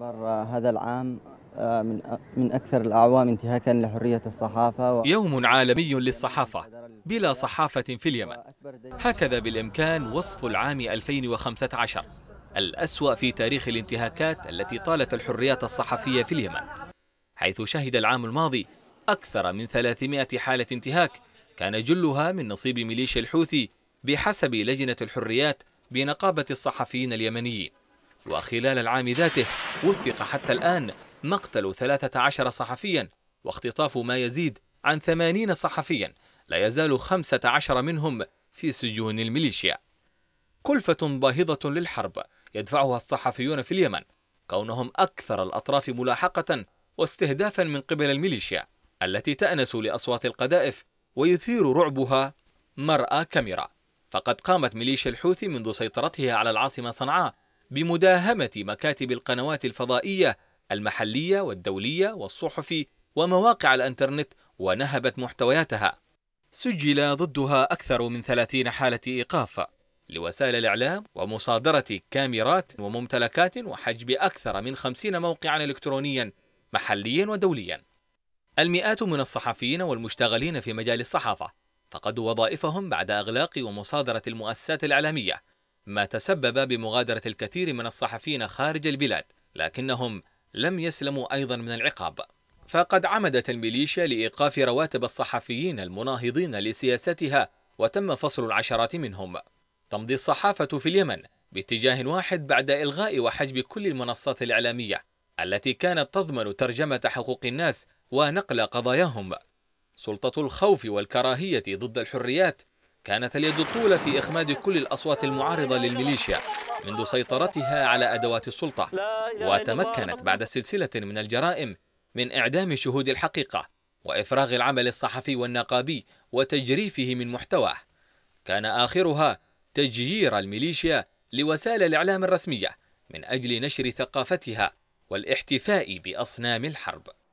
يعتبر هذا العام آه، من من اكثر الاعوام انتهاكا لحريه الصحافه و... يوم عالمي للصحافه بلا صحافه في اليمن هكذا بالامكان وصف العام 2015 الاسوا في تاريخ الانتهاكات التي طالت الحريات الصحفيه في اليمن حيث شهد العام الماضي اكثر من 300 حاله انتهاك كان جلها من نصيب ميليشيا الحوثي بحسب لجنه الحريات بنقابه الصحفيين اليمنيين وخلال العام ذاته وثق حتى الآن مقتل 13 صحفيا واختطاف ما يزيد عن 80 صحفيا لا يزال 15 منهم في سجون الميليشيا كلفة باهظة للحرب يدفعها الصحفيون في اليمن كونهم أكثر الأطراف ملاحقة واستهدافا من قبل الميليشيا التي تأنس لأصوات القذائف ويثير رعبها مرأى كاميرا فقد قامت ميليشيا الحوثي منذ سيطرتها على العاصمة صنعاء بمداهمة مكاتب القنوات الفضائية المحلية والدولية والصحف ومواقع الانترنت ونهبت محتوياتها سجل ضدها أكثر من 30 حالة إيقاف لوسائل الإعلام ومصادرة كاميرات وممتلكات وحجب أكثر من 50 موقعا إلكترونيا محليا ودوليا المئات من الصحفيين والمشتغلين في مجال الصحافة فقدوا وظائفهم بعد إغلاق ومصادرة المؤسسات الإعلامية ما تسبب بمغادرة الكثير من الصحفيين خارج البلاد لكنهم لم يسلموا أيضا من العقاب فقد عمدت الميليشيا لإيقاف رواتب الصحفيين المناهضين لسياستها وتم فصل العشرات منهم تمضي الصحافة في اليمن باتجاه واحد بعد إلغاء وحجب كل المنصات الإعلامية التي كانت تضمن ترجمة حقوق الناس ونقل قضاياهم سلطة الخوف والكراهية ضد الحريات كانت اليد الطولة في إخماد كل الأصوات المعارضة للميليشيا منذ سيطرتها على أدوات السلطة وتمكنت بعد سلسلة من الجرائم من إعدام شهود الحقيقة وإفراغ العمل الصحفي والنقابي وتجريفه من محتواه كان آخرها تجيير الميليشيا لوسائل الإعلام الرسمية من أجل نشر ثقافتها والاحتفاء بأصنام الحرب